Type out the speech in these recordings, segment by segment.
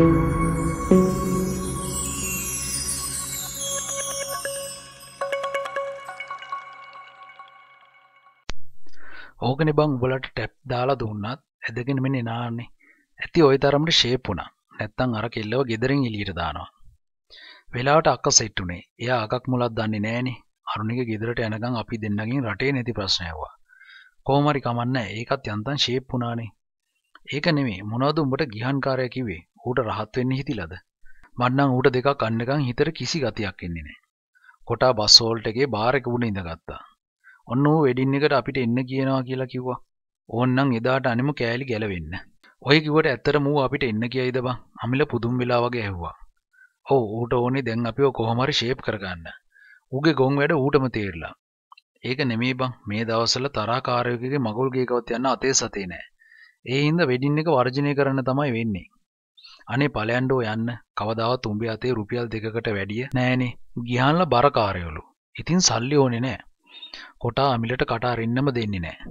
ඕකන බං උබලට ටැප් දාලා දුන්නත් ඇදගෙන මෙ නාන්නේ ඇති ඔය තරමට ශේපුුණා නැත්තං අර කෙල්ලව ගෙදරින් ඉලිට දානවා වෙලාට අක්ක සෙට්ටුනේ එය අකක් මුලත් දන්නේ නෑනේ අරුණික ගෙදරට යනකං අපි දෙන්නගින් රටේ නැති ප්‍රශ්නයවා කෝමරි කමන්න ඒකත් යන්තන් ශේප්පුනානේ ඒක නෙමේ මොනවද උඹට ගිහන්කාරය කිවේ ඌට රහත් වෙන්න හිතිලාද? මන්නම් ඌට දෙකක් අන්නකන් හිතට කිසි ගතියක් එන්නේ නැහැ. කොටා බස් හෝල්ට් එකේ බාර් එක උඩ ඉඳගත්තා. ඔන්න ඌ වෙඩින් එකට අපිට එන්න කියනවා කියලා කිව්වා. ඕන්නම් එදාට අනිම කෑලි ගැලවෙන්න. ඔය කිව්වට ඇත්තටම ඌ අපිට එන්න කියයිද බං? අමිල පුදුම් වෙලා වගේ ඇහුවා. ඔව් ඌට ඕනේ දැන් අපිව කොහොම හරි ෂේප් කරගන්න. ඌගේ ගොන් වැඩ ඌටම තේරිලා. ඒක නෙමේ බං මේ දවස්වල තරහකාරයෙකුගේ මගුල් ගේකවත් යන්න අතේ සතේ නෑ. ඒ හින්දා වෙඩින් එක වර්ජිනේ කරන්න තමයි වෙන්නේ. අනේ පලයන්ඩෝ යන්න කවදාවත් උඹේ අතේ රුපියල් දෙකකට වැඩිය නෑනේ ගිහන්ල බරකාරයවලු ඉතින් සල්ලි ඕනේ නෑ කොටා අමිලට කටාරින්නම දෙන්නේ නෑ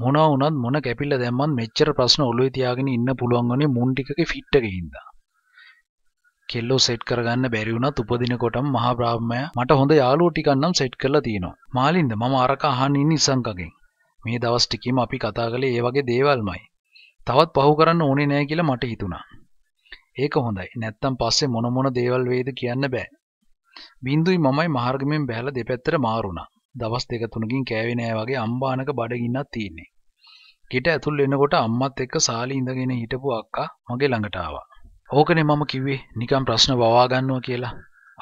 මොන වුණත් මොන කැපිල්ල දැම්මත් මෙච්චර ප්‍රශ්න ඔළුවේ තියාගෙන ඉන්න පුළුවන් වනේ මුන් ටිකකේ ෆිට් එකේ හින්දා කෙල්ලෝ සෙට් කරගන්න බැරි වුණත් උපදිනකොටම මහා බ්‍රාහ්මයා මට හොඳ යාළුවෝ ටිකක් නම් සෙට් කරලා තියෙනවා. මාලින්ද මම අරක අහන්න ඉන්නේ ඉසංකගෙන්. මේ දවස් ටිකේම අපි කතා කළේ ඒ වගේ දේවල්මයි. තවත් පහු කරන්න ඕනේ නෑ කියලා මට හිතුණා. ඒක හොඳයි. නැත්තම් පස්සේ මොන මොන දේවල් වේද කියන්න බෑ. බින්දුයි මමයි මාර්ගමෙන් බැහැලා දෙපැත්තට මාරුණා. දවස් දෙක තුනකින් කෑවේ නෑ වගේ අම්බානක බඩගින්නක් තියෙන්නේ. ගෙට ඇතුල් වෙනකොට අම්මත් එක්ක සාලි ඉඳගෙන හිටපු අක්කා මගේ ළඟට ආවා. ඕකනේ මම කිව්වේ නිකන් ප්‍රශ්න වවා ගන්නවා කියලා.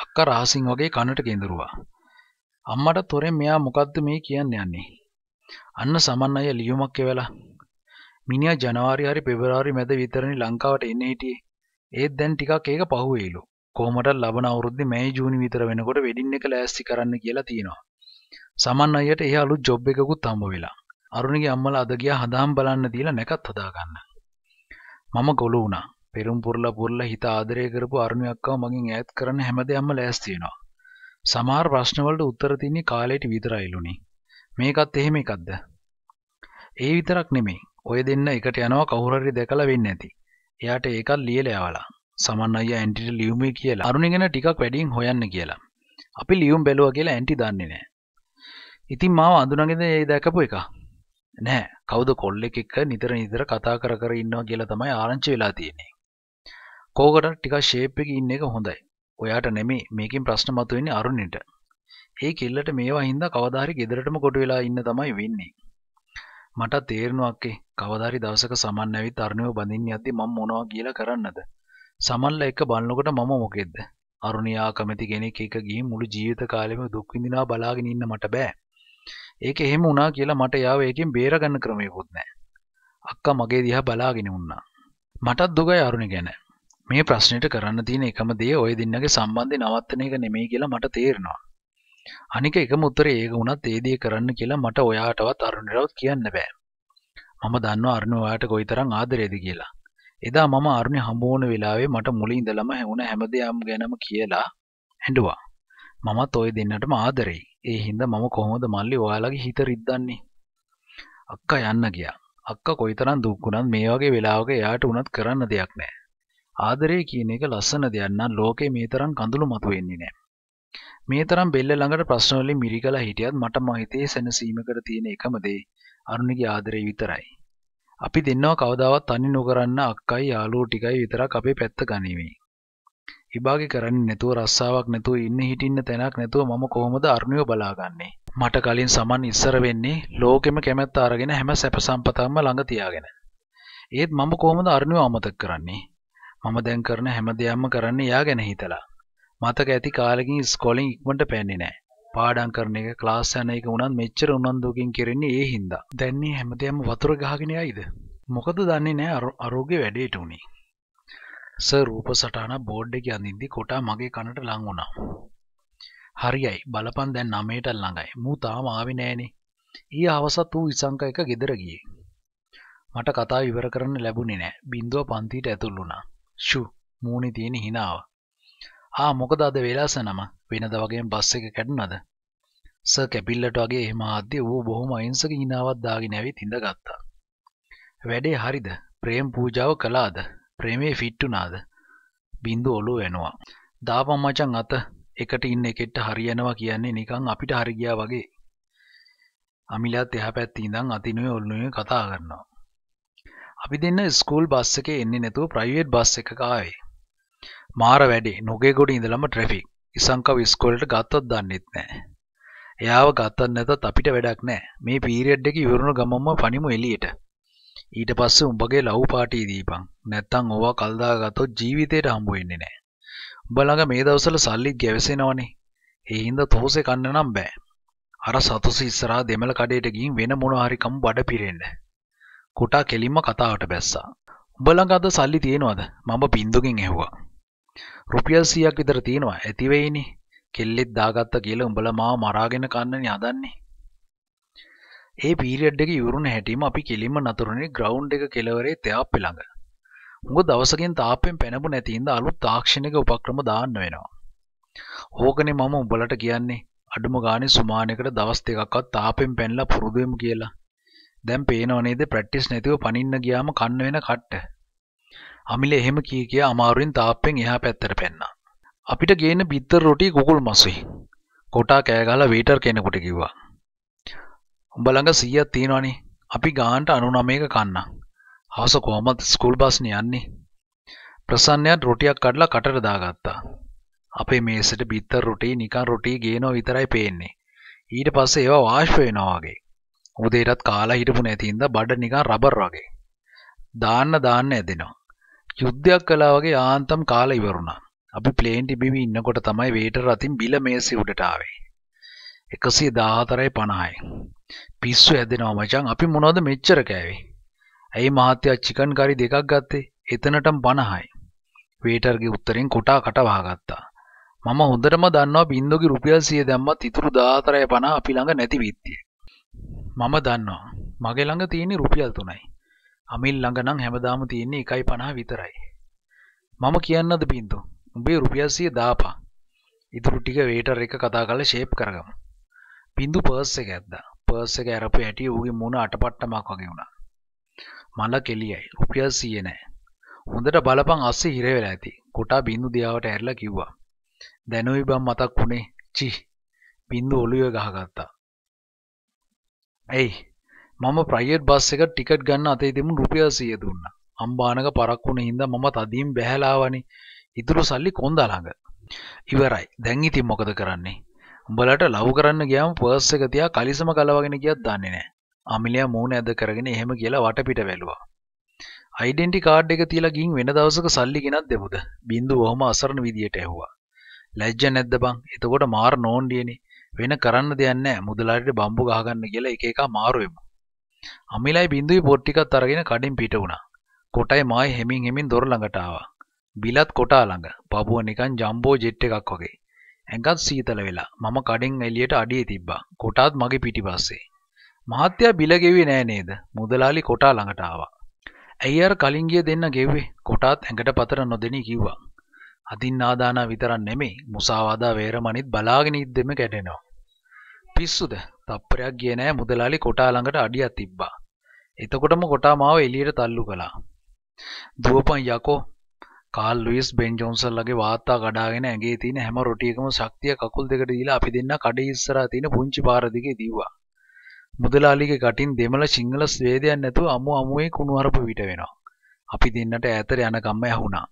අක්කා රහසින් වගේ කනට කේඳුරුවා. අම්මට තොරෙන් මෙයා මොකද්ද මේ කියන්න යන්නේ? අන්න සමන් අය ලියුමක් එවලා මිනිහා ජනවාරි හරි පෙබරවාරි මැද විතරනේ ලංකාවට එන්නේ හිටියේ. ඒත් දැන් ටිකක් ඒක පහුවෙයිලු. කොහොමට ලබන අවුරුද්දේ මැයි ජූනි විතර වෙනකොට වෙඩින් එක ලෑස්ති කරන්න කියලා තියෙනවා. සමන් අයියට ඒ අලුත් ජොබ් එකකුත් හම්බ වෙලා. අරුණිගේ අම්මලා අද ගියා හදාම් බලන්න දීලා නැකත් හදාගන්න. මම ගොළු වුණා. පෙරම් පුරලා පුරලා හිත ආදරය කරපු අරුණි අක්කව මගෙන් ඈත් කරන්න හැමදේම ලෑස්ති වෙනවා. සමහර ප්‍රශ්නවලට උත්තර තින්නේ කාලයට විතරයිලුනේ. මේකත් එහෙම එකක්ද? ඒ විතරක් නෙමෙයි. ඔය දෙන්න එකට යනවා කවුරු හරි දැකලා වෙන්නේ නැති. එයාට ඒකත් ලියලා යාවලා සමන් අයියා ඇන්ටිට ලියුමේ කියලා අරුණ ගැන ටිකක් වැඩියෙන් හොයන්න කියලා. අපි ලියුම් බැලුවා කියලා ඇන්ටි දන්නේ නැහැ. ඉතින් මාව අඳුනගෙන ඒ දැකපු එක. නෑ කවුද කොල්ලෙක් එක්ක නිතර නිතර කතා කර කර ඉන්නවා කියලා තමයි ආරංචි වෙලා තියෙන්නේ. කෝකට ටිකක් ෂේප් එකේ ඉන්න එක හොඳයි. ඔයාට නෙමෙයි මේකෙන් ප්‍රශ්න මතුවෙන්නේ අරුණිට. ඒ කෙල්ලට මේවා හින්දා කවදා හරි ගෙදරටම කොට වෙලා ඉන්න තමයි වෙන්නේ. මට තේරෙනවා අක්කේ කවදාරි දවසක සමන් ඇවිත් අරුණිව බඳින්න යද්දී මම මොනවා කියලා කරන්නද සමන්ලා එක බලනකොට මම මොකෙද්ද අරුණියා කැමති කෙනෙක් එක ගිහින් මුළු ජීවිත කාලෙම දුක් විඳිනවා බලාගෙන ඉන්න මට බෑ ඒක එහෙම වුණා කියලා මට යාව ඒකෙන් බේරගන්න ක්‍රමයකුත් නැහැ. අක්කා මගේ දිහා බලාගෙන වුණා. මටත් දුකයි අරුණි ගැන. මේ ප්‍රශ්නෙට කරන්න තියෙන එකම දේ ওই දෙන්නගේ සම්බන්ධය නවත්තන එක නෙමෙයි කියලා මට තේරෙනවා. අනික එකම උත්තරේ ඒක වුණත් ඒ දේ කරන්න කියලා මට ඔයාටවත් අරුණිටවත් කියන්න බෑ. මම දන්නවා අරුණ ඔයාට කොයිතරම් ආදරේද කියලා. එදා මම අරුණ හම්බ වුණ වෙලාවේ මට මුලින් ඉඳලම වුණ හැමදේම ගැනම කියලා ඇඬුවා. මමත් ওই දෙන්නටම ආදරෙයි. ඒ හින්දා මම කොහොමද මල්ලි ඔයාලගේ හිත රිද්දන්නේ? අක්කා යන්න ගියා. අක්කා කොයිතරම් දුක් වුණත් මේ වගේ වෙලාවක එයාට උනත් කරන්න දෙයක් නෑ. ආදරය කියන එක ලස්සන දෙයක් නම් ලෝකේ මේ තරම් කඳුළු මතු වෙන්නේ නෑ. මේ තරම් බෙල්ල ළඟට ප්‍රශ්න වලින් මිරිකලා හිටියත් මට මහිතේ සැනසීමකට තියෙන එකම දේ අරුණිගේ ආදරේ විතරයි. අපි දෙන්නව කවදාවත් තනි නොකරන්න අක්කයි යාළුවෝ ටිකයි විතරක් අපේ පැත්ත ගනිමි. ඉබාගේ කරන්නේ නැතුව රස්සාවක් නැතුව ඉන්න හිටින්න තැනක් නැතුව මම කොහොමද අරුණිව බලාගන්නේ මට කලින් සමන් ඉස්සර වෙන්නේ ලෝකෙම කැමැත්ත අරගෙන හැම සැප සම්පතක්ම ළඟ තියාගෙන ඒත් මම කොහොමද අරුණිව අමතක කරන්නේ මම දැන් කරන හැම දෙයක්ම කරන්නේ එයා ගැන හිතලා මතක ඇති කාලෙකින් ඉස්කෝලෙන් ඉක්මනට පැන්නේ නැහැ. පාඩම් කරන එක, ක්ලාස් යන එක උනත් මෙච්චර උනන්දුවකින් කරන්නේ ඒ හින්දා. දැන් මේ හැමදේම වතුර ගහගෙන යයිද? මොකද දන්නේ නැහැ අරෝගේ වැඩේට උනේ. සර් රූප සටහන බෝඩ් එක යඳින්දි කොටා මගේ කනට ලං වුණා. හරියයි බලපන් දැන් 9ට ළඟයි. මූ තාම ආවේ නෑනේ. ඊ අවසත් වූ ඉසංක එක ගෙදර ගියේ. මට කතාව ඉවර කරන්න ලැබුණේ නෑ. බින්දුව පන්තියට ඇතුල් වුණා. ෂු මූණේ තියෙන හිනාව. ආ මොකද අද වෙලාස නම වෙනද වගේ බස් එක කැඩුනද ස කැපිල්ලට වගේ එහෙම ආද්‍ය ඌ බොහොම අහිංසක හිනාවක් දාගෙන ඇවිත් ඉඳගත්තා. වැඩේ හරිද? ප්‍රේම පූජාව කළාද? ප්‍රේමේ ෆිට් උනාද? බින්දු ඔළුව වෙනවා. දාපම් මචං අත එකට ඉන්න එකෙක්ට හරියනවා කියන්නේ නිකන් අපිට හරි ගියා වගේ. අමිලත් එහා පැත්තේ ඉඳන් අතිනුවේ ඔළුවේ කතා කරනවා. අපි දෙන්න ස්කූල් බස් එකේ එන්නේ නැතුව ප්‍රයිවට් බස් එකක ආවේ. මාර වැඩි නොගේගොඩ ඉඳලම ට්‍රැෆික් ඉසංකව ඉස්කෝලට ගත්තත් දන්නෙත් නෑ එයාව ගත්තත් නැතත් අපිට වැඩක් නෑ මේ පීරියඩ් එක ඉවරුණු ගමම්ම පනිමු එළියට ඊට පස්සේ උඹගේ ලව් පාටිය දීපන් නැත්තම් ඕවා කල්දා ගත්තොත් ජීවිතේට හම්බ වෙන්නේ නෑ උඹ ළඟ මේ දවස්වල සල්ලිත් ගැවසෙනවනේ ඒ හින්දා තෝසේ කන්න නම් බෑ අර සතුසි ඉස්සරහා දෙමළ කඩේට ගිහින් වෙන මොනවා හරි කමු බඩ පිරෙන්න කොටා කෙලින්ම කතාවට බැස්සා උඹ ළඟ අද සල්ලි තියෙනවද මම බින්දුගෙන් ඇහුවා රුපියල් 100ක් විතර තියෙනවා. ඇති වෙයිනේ. කෙල්ලෙක් දාගත්ත කියලා උඹලා මාව මරාගෙන කන්නනේ හදන්නේ. ඒ පීරියඩ් එක ඉවරුන හැටිම අපි කෙලින්ම නතරුනේ ග්‍රවුන්ඩ් එක කෙළවරේ තෑප්පේ ළඟ. හුඟ දවසකින් තාප්පෙන් පැනපු නැතිඳ අලුත් තාක්ෂණික උපක්‍රම දාන්න වෙනවා. ඕකනේ මම උඹලට කියන්නේ අඩුම ගානේ සුමානෙකට දවස් දෙකක්වත් තාපෙන් පැනලා පුරුදු වෙමු කියලා. දැන් පේනව නේද ප්‍රැක්ටිස් නැතිව පනින්න ගියාම කන්න වෙන කට්ට. අමිල එහෙම කිය කිය අමාරුවෙන් තාප්පෙන් එහා පැත්තට පැන්නා. අපිට ගේන බිත්තර රොටි කුකුල් මසුයි. කොටා කෑගාලා වේටර් කෙනෙකුට කිව්වා. උඹ ළඟ 100ක් තියෙනවනේ. අපි ගානට 99ක කන්න. හවස කොහමද ස්කූල් බස්නේ යන්නේ? ප්‍රසන්නයත් රොටියක් කඩලා කටට දාගත්තා. අපේ මේසෙට බිත්තර රොටි නිකන් රොටි ගේනවා විතරයි පේන්නේ. ඊට පස්සේ ඒවා වාෂ් වෙනවා වගේ. උදේටත් කාලා හිටපු නැති හින්දා බඩ නිකන් රබර් වගේ. දාන්න දාන්න ඇදෙනවා. යුද්ධයක් කලා වගේ ආන්තම් කාලා ඉවරුණා. අපි ප්ලේන් තිබිවි ඉන්නකොට තමයි වේටර් අතින් බිල මේසේ උඩට ආවේ. 114.50යි. පිස්සු ඇදෙනවා මචං. අපි මොනවද මෙච්චර කෑවේ? ඇයි මහත්තයා චිකන් කරි දෙකක් ගත්තේ? එතනටම 50යි. වේටර්ගේ උත්තරෙන් කොටා කට වහගත්තා. මම හොඳටම දන්නවා බින්දුගේ රුපියල් 100 දැම්මත් ඉතුරු 14.50 අපි ළඟ නැති විත්තිය. මම දන්නවා. මගේ ළඟ තියෙන්නේ රුපියල් 3යි. අමිල් ළඟ නම් හැමදාම තියෙන්නේ 1.50 විතරයි. මම කියන්නද බින්දු. උඹේ රුපියල් 100 දාපන්. ඉතුරු ටික වේටර් එක කතා කරලා ෂේප් කරගමු. බින්දු පර්ස් එක ඇද්දා. පර්ස් එක අරපු ඇටි ඌගේ මුණ අටපට්ටමක් වගේ වුණා. මල කෙලියයි. රුපියල් 100 නෑ. හොඳට බලපන් අස්සේ හිර වෙලා ඇති. කොටා බින්දු දියාවට ඇරලා කිව්වා. දැනුයි බම් මතක් වුණේ. චි. බින්දු ඔළුවේ ගහගත්තා. ඇයි මම ප්‍රයිවට් බස් එක ටිකට් ගන්න අතේ තිබුණු රුපියල් 100 දුන්නා. අම්බානක පරක් වුණ හින්දා මම තදින් බැහැලාවනේ. ඉතුරු සල්ලි කොන්දා ළඟ. ඉවරයි. දැන් ඉතින් මොකද කරන්නේ? උඹලට ලව් කරන්න ගියාම පර්ස් එක තියා කලිසම ගලවගෙන ගියත් දන්නේ නැහැ. අමිලියා මූණ ඇද කරගෙන එහෙම කියලා වටපිට වැළුවා. ඩෙන්ටි කාඩ් එක තියලා ගින් වෙන දවසක සල්ලි ගෙනත් දෙමුද? බින්දු ඔහම අසරණ විදියට ඇහුවා. ලැජ්ජ නැද්ද බං? එතකොට මාර නෝන්ඩියනේ. වෙන කරන්න දෙයක් නැහැ. මුදලාරිට බම්බු ගහගන්න කියලා එක එක මාරු වෙමු. අමිලයි බින්දුයි පොත් ටිකත් අරගෙන කඩෙන් පිට වුණා. කොටයි මායි හෙමින් හෙමින් දොර ළඟට ආවා. බිලත් කොටා ළඟ. පපුව නිකන් ජම්බෝ ජෙට් එකක් වගේ. ඇඟත් සීතල වෙලා මම කඩෙන් එළියට අඩියේ තිබ්බා. කොටාත් මගේ පිටිපස්සේ. මහත්තයා බිල ගෙව්වේ නෑ නේද? මුදලාලි කොටා ළඟට ආවා. ඇයි අර කලින් ගිය දෙන්න ගෙව්වේ? කොටාත් ඇඟට පතර නොදෙනී කිව්වා. අදින්නාදානා විතරක් නෙමෙයි මුසාවාදා වේරමණිත් බලාගෙන ඉද්දෙම කැඩෙනවා. පිස්සුද? තප්පරයක් ගියේ නෑ මුදලාලි කොටා ළඟට අඩියක් තිබ්බා. එතකොටම කොටා මාව එළියට තල්ලු කළා. දුවපන් යකෝ කාල් ලුයිස් බෙන් ජොන්සන්ලගේ වාර්තා කඩාගෙන ඇඟේ තියෙන හැම රොටියකම ශක්තිය කකුල් දෙකට දීලා අපි දෙන්න කඩේ ඉස්සරහා තියෙන පුංචි පාර දිගේ දීුවා. මුදලාලිගේ කටින් දෙමළ සිංහල ස්වේදයක් නැතුව අමු අමුවේ කුණු හරප විට වෙනවා. අපි දෙන්නට ඈතට යනකම්ම ඇහුණා.